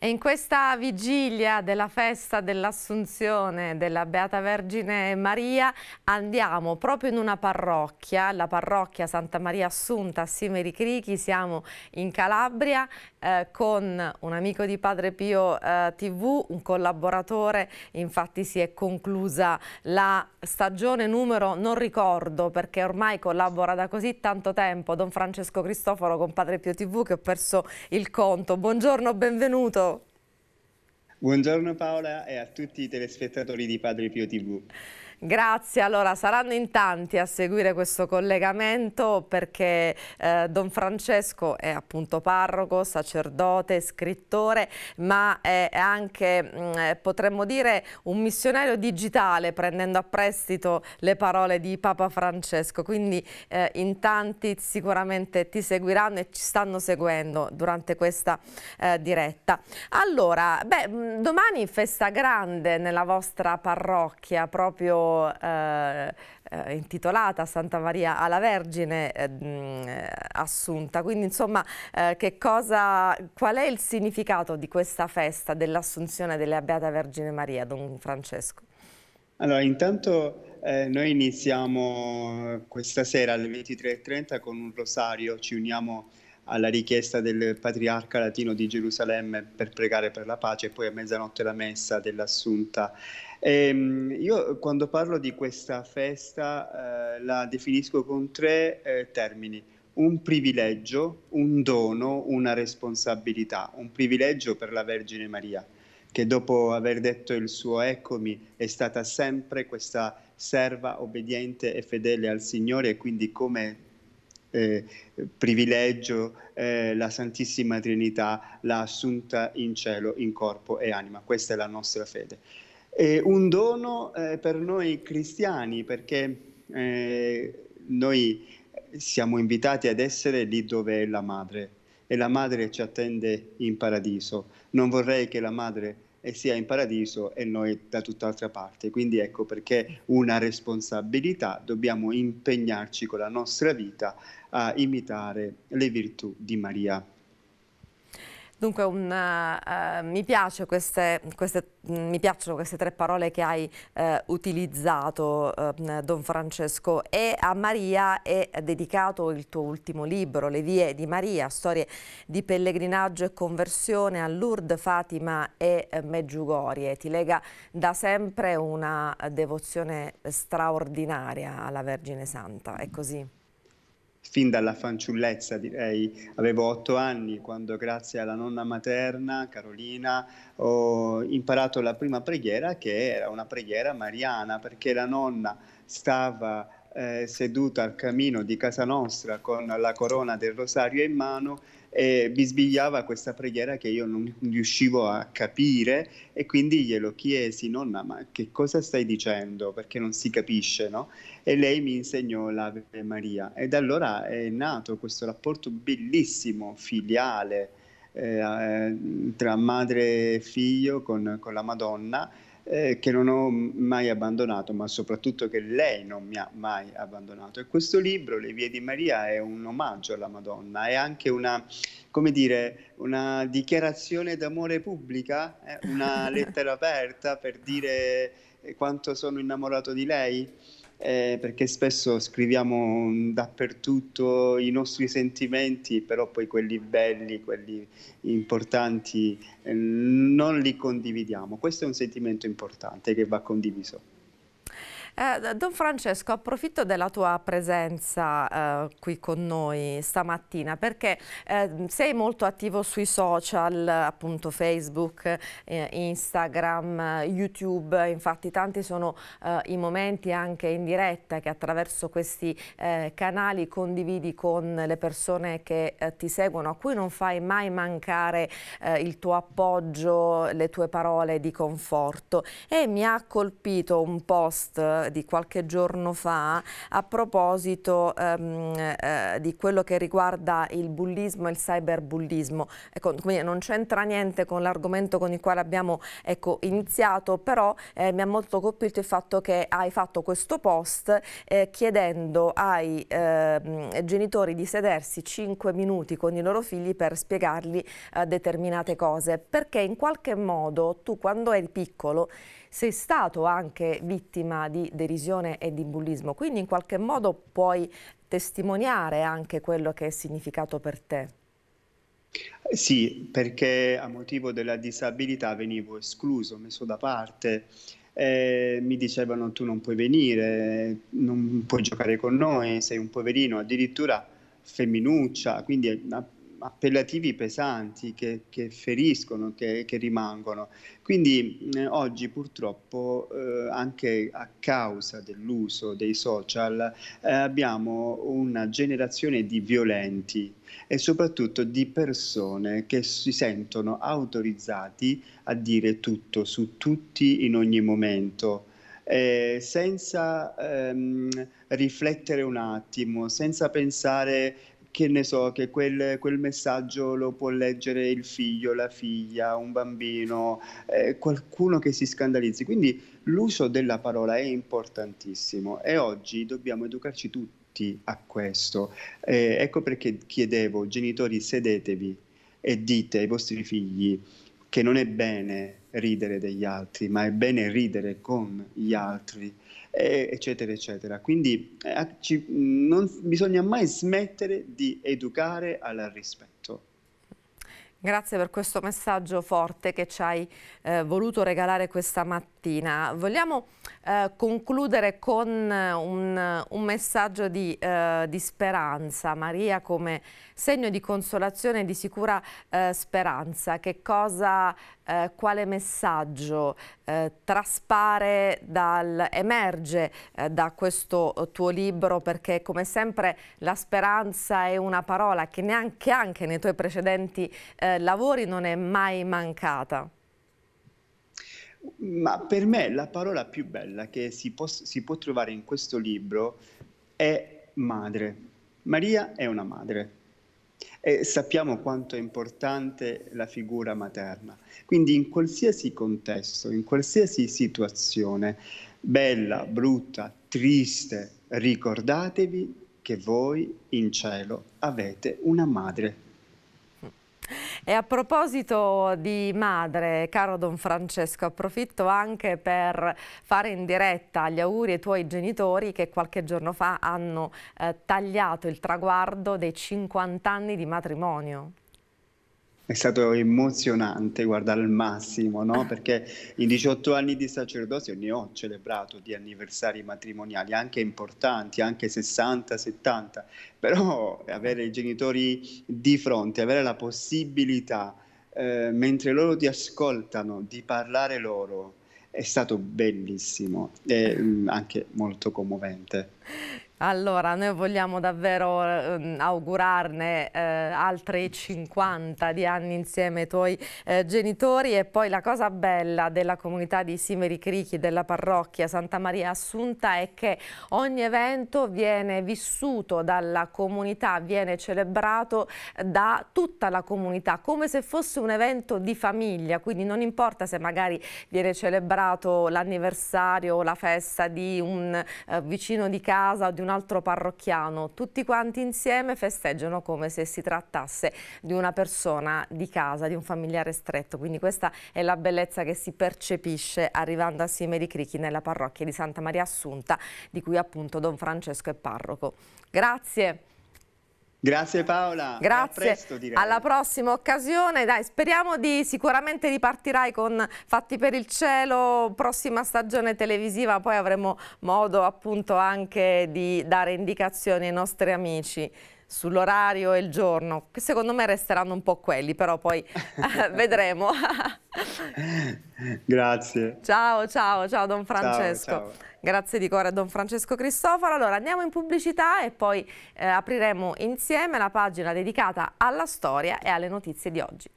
E in questa vigilia della festa dell'Assunzione della Beata Vergine Maria andiamo proprio in una parrocchia, la parrocchia Santa Maria Assunta a Simeri Crichi, siamo in Calabria eh, con un amico di Padre Pio eh, TV, un collaboratore, infatti si è conclusa la stagione numero, non ricordo perché ormai collabora da così tanto tempo, Don Francesco Cristoforo con Padre Pio TV che ho perso il conto. Buongiorno, benvenuto. Buongiorno Paola e a tutti i telespettatori di Padre Pio TV. Grazie, allora saranno in tanti a seguire questo collegamento perché eh, Don Francesco è appunto parroco, sacerdote, scrittore, ma è anche, mh, mm, eh, potremmo dire, un missionario digitale prendendo a prestito le parole di Papa Francesco, quindi eh, in tanti sicuramente ti seguiranno e ci stanno seguendo durante questa eh, diretta. Allora, beh, mm, domani festa grande nella vostra parrocchia, proprio eh, eh intitolata Santa Maria alla Vergine eh, Assunta. Quindi insomma, eh, cosa, qual è il significato di questa festa dell'Assunzione della Beata Vergine Maria, Don Francesco? Allora, intanto eh, noi iniziamo eh, questa sera alle 23.30 con un rosario, ci uniamo alla richiesta del patriarca latino di Gerusalemme per pregare per la pace e poi a mezzanotte la messa dell'assunta. E, ehm, io quando parlo di questa festa eh, la definisco con tre eh, termini. Un privilegio, un dono, una responsabilità. Un privilegio per la Vergine Maria, che dopo aver detto il suo eccomi è stata sempre questa serva obbediente e fedele al Signore e quindi come eh, privilegio, eh, la Santissima Trinità l'ha assunta in cielo, in corpo e anima. Questa è la nostra fede. È un dono eh, per noi cristiani perché eh, noi siamo invitati ad essere lì dove è la madre e la madre ci attende in paradiso. Non vorrei che la madre e sia in paradiso e noi da tutt'altra parte. Quindi ecco perché una responsabilità, dobbiamo impegnarci con la nostra vita a imitare le virtù di Maria. Dunque un, uh, mi, queste, queste, mm, mi, piacciono queste tre parole che hai uh, utilizzato uh, Don Francesco e a Maria è dedicato il tuo ultimo libro Le vie di Maria, storie di pellegrinaggio e conversione a Lourdes, Fatima e Meggiugorie. Ti lega da sempre una devozione straordinaria alla Vergine Santa, è così? fin dalla fanciullezza, direi. Avevo otto anni quando, grazie alla nonna materna, Carolina, ho imparato la prima preghiera, che era una preghiera mariana, perché la nonna stava eh, seduta al camino di casa nostra con la corona del rosario in mano e bisbigliava questa preghiera che io non riuscivo a capire e quindi glielo chiesi, nonna, ma che cosa stai dicendo? Perché non si capisce, no? E lei mi insegnò l'Ave Maria e da allora è nato questo rapporto bellissimo, filiale, eh, tra madre e figlio con, con la Madonna eh, che non ho mai abbandonato, ma soprattutto che lei non mi ha mai abbandonato. E questo libro, Le vie di Maria, è un omaggio alla Madonna, è anche una, come dire, una dichiarazione d'amore pubblica, eh? una lettera aperta per dire eh, quanto sono innamorato di lei eh, perché spesso scriviamo dappertutto i nostri sentimenti, però poi quelli belli, quelli importanti, eh, non li condividiamo. Questo è un sentimento importante che va condiviso. Eh, Don Francesco, approfitto della tua presenza eh, qui con noi stamattina perché eh, sei molto attivo sui social, appunto Facebook, eh, Instagram, YouTube, infatti tanti sono eh, i momenti anche in diretta che attraverso questi canali condividi con le persone che ti seguono, a cui non fai mai mancare il tuo appoggio, le tue parole di conforto e mi ha colpito un post di qualche giorno fa a proposito ehm, eh, di quello che riguarda il bullismo e il cyberbullismo. Ecco, quindi non c'entra niente con l'argomento con il quale abbiamo ecco, iniziato, però eh, mi ha molto colpito il fatto che hai fatto questo post eh, chiedendo ai ehm, genitori di sedersi 5 minuti con i loro figli per spiegargli eh, determinate cose, perché in qualche modo tu quando eri piccolo sei stato anche vittima di derisione e di bullismo. Quindi in qualche modo puoi testimoniare anche quello che è significato per te. Sì, perché a motivo della disabilità venivo escluso, messo da parte. Eh, mi dicevano tu non puoi venire, non puoi giocare con noi, sei un poverino, addirittura femminuccia, quindi una eh, appellativi pesanti che, che feriscono, che, che, rimangono. Quindi eh, oggi purtroppo eh, anche a causa dell'uso dei social eh, abbiamo una generazione di violenti e soprattutto di persone che si sentono autorizzati a dire tutto su tutti in ogni momento. Eh, senza ehm, riflettere un attimo, senza pensare che ne so, che quel, quel, messaggio lo può leggere il figlio, la figlia, un bambino, eh, qualcuno che si scandalizzi. Quindi l'uso della parola è importantissimo e oggi dobbiamo educarci tutti a questo. Eh, ecco perché chiedevo, genitori, sedetevi e dite ai vostri figli che non è bene ridere degli altri, ma è bene ridere con gli altri eccetera, eccetera. Quindi eh, ci, mm, non bisogna mai smettere di educare al rispetto. Grazie per questo messaggio forte che ci hai eh, voluto regalare questa mattina. Vogliamo eh, concludere con eh, un, un messaggio di, eh, di, speranza. Maria come segno di consolazione e di sicura eh, speranza. Che cosa eh, quale messaggio eh, traspare, dal, emerge eh, da questo tuo libro? Perché come sempre la speranza è una parola che neanche anche nei tuoi precedenti eh, lavori non è mai mancata. Ma per me la parola più bella che si può, si può trovare in questo libro è madre. Maria è una madre e sappiamo quanto è importante la figura materna. Quindi in qualsiasi contesto, in qualsiasi situazione, bella, brutta, triste, ricordatevi che voi in cielo avete una madre e a proposito di madre, caro Don Francesco, approfitto anche per fare in diretta gli auguri ai tuoi genitori che qualche giorno fa hanno eh, tagliato il traguardo dei 50 anni di matrimonio. È stato emozionante guardare al massimo, no? perché in 18 anni di sacerdozio ne ho celebrato di anniversari matrimoniali, anche importanti, anche 60, 70, però avere i genitori di fronte, avere la possibilità, eh, mentre loro ti ascoltano, di parlare loro, è stato bellissimo e mm, anche molto commovente. Allora, noi vogliamo davvero eh, augurarne eh, altri 50 di anni insieme ai tuoi eh, genitori e poi la cosa bella della comunità di Simeri Crichi della parrocchia Santa Maria Assunta è che ogni evento viene vissuto dalla comunità, viene celebrato da tutta la comunità come se fosse un evento di famiglia, quindi non importa se magari viene celebrato l'anniversario o la festa di un eh, vicino di casa o di un un altro parrocchiano. Tutti quanti insieme festeggiano come se si trattasse di una persona di casa, di un familiare stretto. Quindi questa è la bellezza che si percepisce arrivando assieme Sime di Crichi nella parrocchia di Santa Maria Assunta, di cui appunto Don Francesco è parroco. Grazie. Grazie Paola, Grazie. Presto, direi. alla prossima occasione, dai speriamo di sicuramente ripartirai con Fatti per il cielo, prossima stagione televisiva, poi avremo modo appunto anche di dare indicazioni ai nostri amici sull'orario e il giorno, che secondo me resteranno un po' quelli, però poi eh, vedremo. Grazie. Ciao, ciao, ciao Don Francesco. Ciao, ciao. Grazie di cuore a Don Francesco Cristoforo. Allora andiamo in pubblicità e poi eh, apriremo insieme la pagina dedicata alla storia e alle notizie di oggi.